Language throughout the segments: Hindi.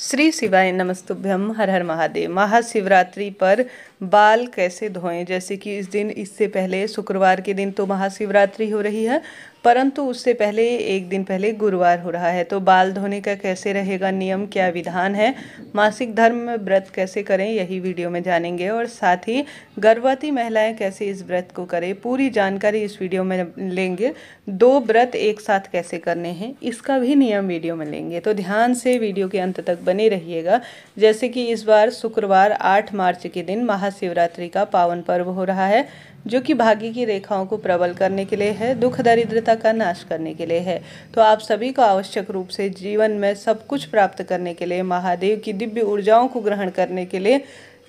श्री शिवाय नमस्तुभ्यम हर हर महादेव महाशिवरात्रि पर बाल कैसे धोएं जैसे कि इस दिन इससे पहले शुक्रवार के दिन तो महाशिवरात्रि हो रही है परंतु उससे पहले एक दिन पहले गुरुवार हो रहा है तो बाल धोने का कैसे रहेगा नियम क्या विधान है मासिक धर्म व्रत कैसे करें यही वीडियो में जानेंगे और साथ ही गर्भवती महिलाएं कैसे इस व्रत को करें पूरी जानकारी इस वीडियो में लेंगे दो व्रत एक साथ कैसे करने हैं इसका भी नियम वीडियो में लेंगे तो ध्यान से वीडियो के अंत तक बने रहिएगा जैसे कि इस बार शुक्रवार आठ मार्च के दिन महाशिवरात्रि का पावन पर्व हो रहा है जो कि भाग्य की रेखाओं को प्रबल करने के लिए है दुख दरिद्रता का नाश करने के लिए है तो आप सभी को आवश्यक रूप से जीवन में सब कुछ प्राप्त करने के लिए महादेव की दिव्य ऊर्जाओं को ग्रहण करने के लिए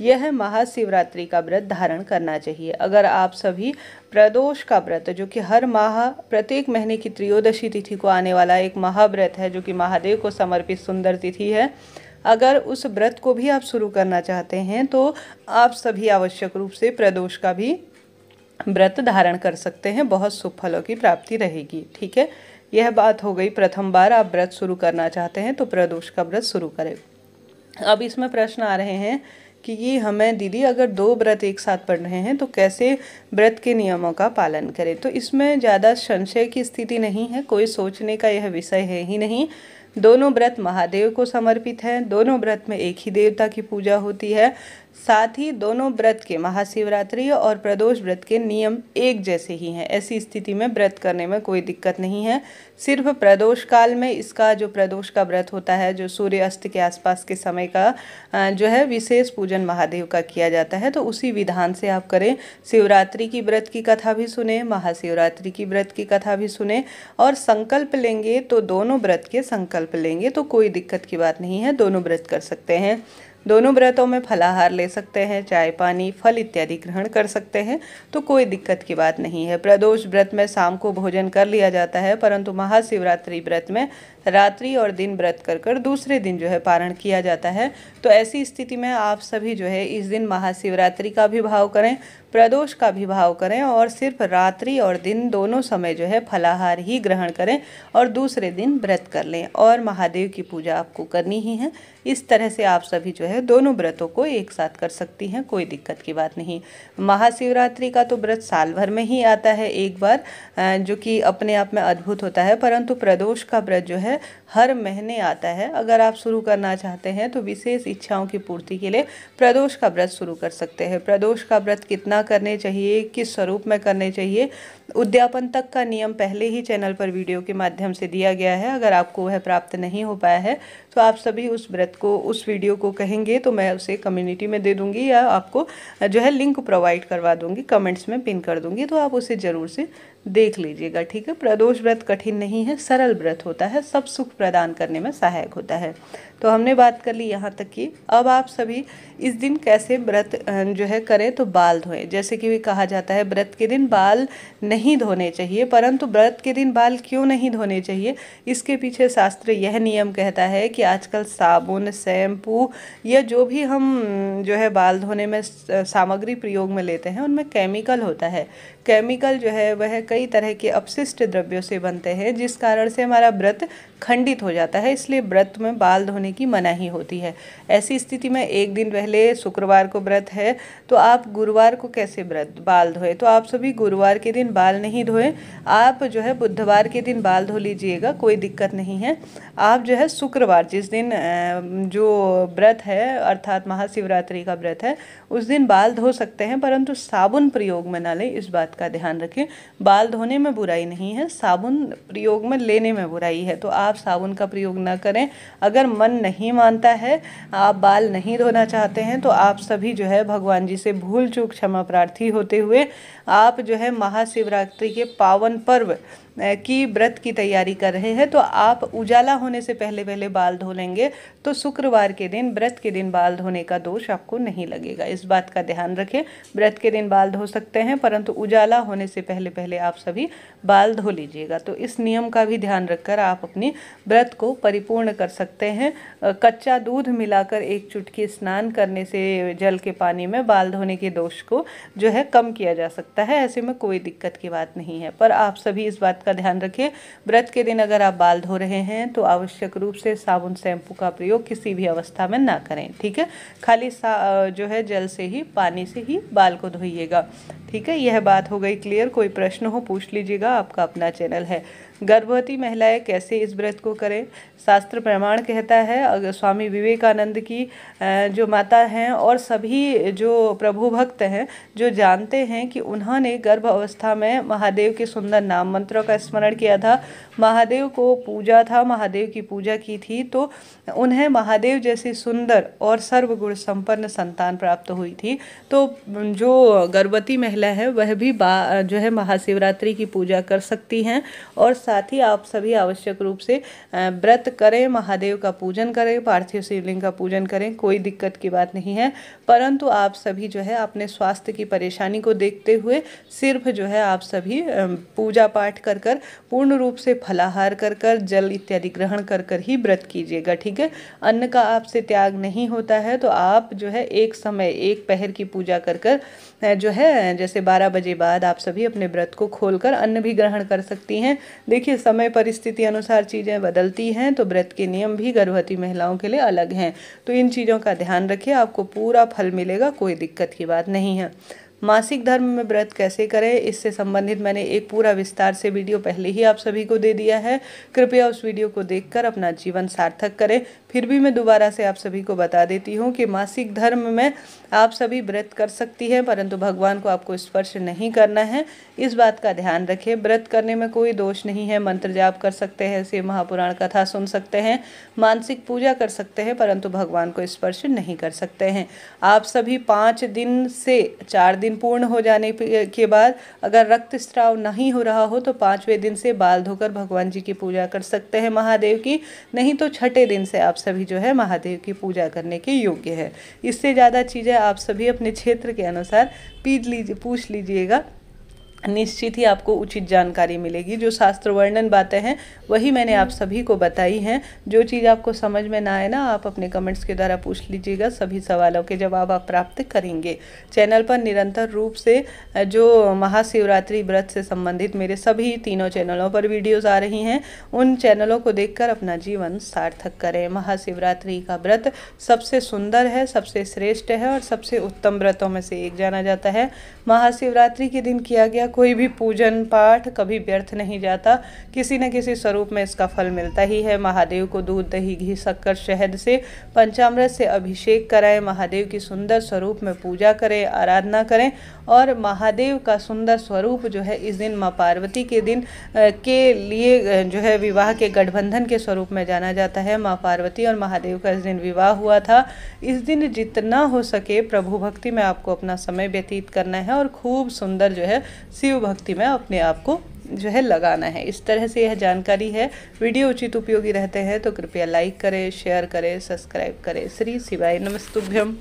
यह महाशिवरात्रि का व्रत धारण करना चाहिए अगर आप सभी प्रदोष का व्रत जो कि हर माह प्रत्येक महीने की त्रियोदशी तिथि को आने वाला एक महाव्रत है जो कि महादेव को समर्पित सुंदर तिथि है अगर उस व्रत को भी आप शुरू करना चाहते हैं तो आप सभी आवश्यक रूप से प्रदोष का भी व्रत धारण कर सकते हैं बहुत सुफलों की प्राप्ति रहेगी ठीक है यह बात हो गई प्रथम बार आप व्रत शुरू करना चाहते हैं तो प्रदोष का व्रत शुरू करें अब इसमें प्रश्न आ रहे हैं कि ये हमें दीदी अगर दो व्रत एक साथ पढ़ रहे हैं तो कैसे व्रत के नियमों का पालन करें तो इसमें ज़्यादा संशय की स्थिति नहीं है कोई सोचने का यह विषय है ही नहीं दोनों व्रत महादेव को समर्पित हैं दोनों व्रत में एक ही देवता की पूजा होती है साथ ही दोनों व्रत के महाशिवरात्रि और प्रदोष व्रत के नियम एक जैसे ही हैं ऐसी स्थिति में व्रत करने में कोई दिक्कत नहीं है सिर्फ प्रदोष काल में इसका जो प्रदोष का व्रत होता है जो सूर्य अस्त के आसपास के समय का जो है विशेष पूजन महादेव का किया जाता है तो उसी विधान से आप करें शिवरात्रि की व्रत की कथा भी सुने महाशिवरात्रि की व्रत की कथा भी सुने और संकल्प लेंगे तो दोनों व्रत के संकल्प संकल्प लेंगे तो कोई दिक्कत की बात नहीं है दोनों व्रत कर सकते हैं दोनों व्रतों में फलाहार ले सकते हैं चाय पानी फल इत्यादि ग्रहण कर सकते हैं तो कोई दिक्कत की बात नहीं है प्रदोष व्रत में शाम को भोजन कर लिया जाता है परंतु महाशिवरात्रि व्रत में रात्रि और दिन व्रत कर कर दूसरे दिन जो है पारण किया जाता है तो ऐसी स्थिति में आप सभी जो है इस दिन महाशिवरात्रि का भी भाव करें प्रदोष का भी भाव करें और सिर्फ रात्रि और दिन दोनों समय जो है फलाहार ही ग्रहण करें और दूसरे दिन व्रत कर लें और महादेव की पूजा आपको करनी ही है इस तरह से आप सभी जो है दोनों व्रतों को एक साथ कर सकती हैं कोई दिक्कत की बात नहीं महाशिवरात्रि का तो व्रत साल भर में ही आता है एक बार जो कि अपने आप में अद्भुत होता है परंतु प्रदोष का व्रत जो है हर महीने आता है अगर आप शुरू करना चाहते हैं तो विशेष इच्छाओं की पूर्ति के लिए प्रदोष का व्रत शुरू कर सकते हैं प्रदोष का व्रत कितना क्या करने चाहिए किस स्वरूप में करने चाहिए उद्यापन तक का नियम पहले ही चैनल पर वीडियो के माध्यम से दिया गया है अगर आपको वह प्राप्त नहीं हो पाया है तो आप सभी उस व्रत को उस वीडियो को कहेंगे तो मैं उसे कम्युनिटी में दे दूंगी या आपको जो है लिंक प्रोवाइड करवा दूँगी कमेंट्स में पिन कर दूंगी तो आप उसे ज़रूर से देख लीजिएगा ठीक है प्रदोष व्रत कठिन नहीं है सरल व्रत होता है सब सुख प्रदान करने में सहायक होता है तो हमने बात कर ली यहाँ तक की अब आप सभी इस दिन कैसे व्रत जो है करें तो बाल धोएं जैसे कि कहा जाता है व्रत के दिन बाल नहीं धोने चाहिए परंतु व्रत के दिन बाल क्यों नहीं धोने चाहिए इसके पीछे शास्त्र यह नियम कहता है कि आजकल साबुन शैम्पू या जो भी हम जो है बाल धोने में सामग्री प्रयोग में लेते हैं उनमें केमिकल होता है केमिकल जो है वह कई तरह के अपशिष्ट द्रव्यों से बनते हैं जिस कारण से हमारा व्रत खंडित हो जाता है इसलिए व्रत में बाल धोने की मनाही होती है ऐसी स्थिति में एक दिन पहले शुक्रवार को व्रत है तो आप गुरुवार को कैसे व्रत बाल धोए तो आप सभी गुरुवार के दिन बाल नहीं धोए आप जो है बुधवार के दिन बाल धो लीजिएगा कोई दिक्कत नहीं है आप जो है शुक्रवार जिस दिन जो व्रत है अर्थात महाशिवरात्रि का व्रत है उस दिन बाल धो सकते हैं परंतु साबुन प्रयोग में ना लें इस बात का ध्यान रखें बाल धोने में बुराई नहीं है साबुन प्रयोग में लेने में बुराई है तो आप साबुन का प्रयोग ना करें अगर मन नहीं मानता है आप बाल नहीं धोना चाहते हैं तो आप सभी जो है भगवान जी से भूल चूक क्षमा प्रार्थी होते हुए आप जो है महाशिवरात्रि के पावन पर्व की व्रत की तैयारी कर रहे हैं तो आप उजाला होने से पहले पहले बाल धो लेंगे तो शुक्रवार के दिन व्रत के दिन बाल धोने का दोष आपको नहीं लगेगा इस बात का ध्यान रखें व्रत के दिन बाल धो सकते हैं परंतु उजाला होने से पहले पहले आप सभी बाल धो लीजिएगा तो इस नियम का भी ध्यान रखकर आप अपनी व्रत को परिपूर्ण कर सकते हैं कच्चा दूध मिलाकर एक चुटकी स्नान करने से जल के पानी में बाल धोने के दोष को जो है कम किया जा सकता है ऐसे में कोई दिक्कत की बात नहीं है पर आप सभी इस बात का ध्यान रखें व्रत के दिन अगर आप बाल धो रहे हैं तो आवश्यक रूप से साबुन साबुन शैम्पू का प्रयोग किसी भी अवस्था में ना करें ठीक है खाली जो है जल से ही पानी से ही बाल को धोइएगा ठीक है यह बात हो गई क्लियर कोई प्रश्न हो पूछ लीजिएगा आपका अपना चैनल है गर्भवती महिलाएं कैसे इस व्रत को करें शास्त्र प्रमाण कहता है अगर स्वामी विवेकानंद की जो माता हैं और सभी जो प्रभु भक्त हैं जो जानते हैं कि उन्होंने गर्भ अवस्था में महादेव के सुंदर नाम मंत्रों का स्मरण किया था महादेव को पूजा था महादेव की पूजा की थी तो उन्हें महादेव जैसी सुंदर और सर्वगुण संपन्न संतान प्राप्त हुई थी तो जो गर्भवती महिला है वह भी जो है महाशिवरात्रि की पूजा कर सकती हैं और साथ ही आप सभी आवश्यक रूप से व्रत करें महादेव का पूजन करें पार्थिव शिवलिंग का पूजन करें कोई दिक्कत की बात नहीं है परंतु आप सभी जो है अपने स्वास्थ्य की परेशानी को देखते हुए सिर्फ जो है आप सभी पूजा पाठ कर कर पूर्ण रूप से फलाहार कर कर जल इत्यादि ग्रहण कर कर ही व्रत कीजिएगा ठीक है अन्न का आपसे त्याग नहीं होता है तो आप जो है एक समय एक पहर की पूजा कर कर जो है जैसे बारह बजे बाद आप सभी अपने व्रत को खोलकर अन्न भी ग्रहण कर सकती हैं देखिए समय परिस्थिति अनुसार चीज़ें बदलती हैं तो व्रत के नियम भी गर्भवती महिलाओं के लिए अलग हैं तो इन चीज़ों का ध्यान रखिए आपको पूरा फल मिलेगा कोई दिक्कत की बात नहीं है मासिक धर्म में व्रत कैसे करें इससे संबंधित मैंने एक पूरा विस्तार से वीडियो पहले ही आप सभी को दे दिया है कृपया उस वीडियो को देखकर अपना जीवन सार्थक करें फिर भी मैं दोबारा से आप सभी को बता देती हूँ कि मासिक धर्म में आप सभी व्रत कर सकती है परंतु भगवान को आपको स्पर्श नहीं करना है इस बात का ध्यान रखें व्रत करने में कोई दोष नहीं है मंत्र जाप कर सकते हैं से महापुराण कथा सुन सकते हैं मानसिक पूजा कर सकते हैं परंतु भगवान को स्पर्श नहीं कर सकते हैं आप सभी पाँच दिन से चार दिन दिन पूर्ण हो जाने के बाद अगर रक्त स्त्राव नहीं हो रहा हो तो पाँचवें दिन से बाल धोकर भगवान जी की पूजा कर सकते हैं महादेव की नहीं तो छठे दिन से आप सभी जो है महादेव की पूजा करने के योग्य है इससे ज़्यादा चीज़ें आप सभी अपने क्षेत्र के अनुसार पीज लीजिए पूछ लीजिएगा निश्चित ही आपको उचित जानकारी मिलेगी जो शास्त्र वर्णन बातें हैं वही मैंने आप सभी को बताई हैं जो चीज़ आपको समझ में ना आए ना आप अपने कमेंट्स के द्वारा पूछ लीजिएगा सभी सवालों के जवाब आप प्राप्त करेंगे चैनल पर निरंतर रूप से जो महाशिवरात्रि व्रत से संबंधित मेरे सभी तीनों चैनलों पर वीडियोज़ आ रही हैं उन चैनलों को देख अपना जीवन सार्थक करें महाशिवरात्रि का व्रत सबसे सुंदर है सबसे श्रेष्ठ है और सबसे उत्तम व्रतों में से एक जाना जाता है महाशिवरात्रि के दिन किया गया कोई भी पूजन पाठ कभी व्यर्थ नहीं जाता किसी न किसी स्वरूप में इसका फल मिलता ही है महादेव को दूध दही घी शक्कर शहद से पंचामृत से अभिषेक कराएं महादेव की सुंदर स्वरूप में पूजा करें आराधना करें और महादेव का सुंदर स्वरूप जो है इस दिन माँ पार्वती के दिन के लिए जो है विवाह के गठबंधन के स्वरूप में जाना जाता है माँ पार्वती और महादेव का इस दिन विवाह हुआ था इस दिन जितना हो सके प्रभु भक्ति में आपको अपना समय व्यतीत करना है और खूब सुंदर जो है शिव भक्ति में अपने आप को जो है लगाना है इस तरह से यह जानकारी है वीडियो उचित उपयोगी रहते हैं तो कृपया लाइक करें शेयर करें सब्सक्राइब करें श्री शिवाय नमस्तुभ्यम